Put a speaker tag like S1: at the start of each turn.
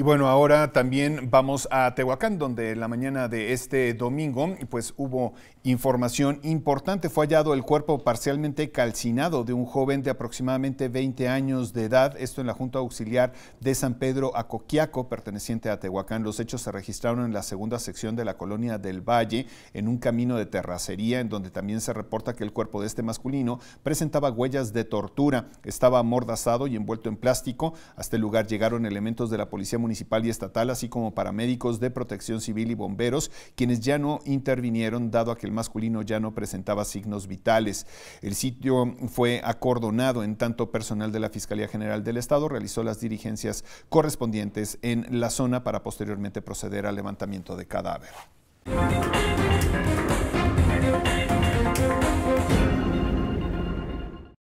S1: Y bueno, ahora también vamos a Tehuacán, donde en la mañana de este domingo pues hubo información importante. Fue hallado el cuerpo parcialmente calcinado de un joven de aproximadamente 20 años de edad, esto en la Junta Auxiliar de San Pedro Acoquiaco, perteneciente a Tehuacán. Los hechos se registraron en la segunda sección de la colonia del Valle, en un camino de terracería, en donde también se reporta que el cuerpo de este masculino presentaba huellas de tortura. Estaba amordazado y envuelto en plástico. Hasta el lugar llegaron elementos de la policía municipal municipal y estatal, así como para médicos de protección civil y bomberos, quienes ya no intervinieron dado a que el masculino ya no presentaba signos vitales. El sitio fue acordonado en tanto personal de la Fiscalía General del Estado realizó las dirigencias correspondientes en la zona para posteriormente proceder al levantamiento de cadáver.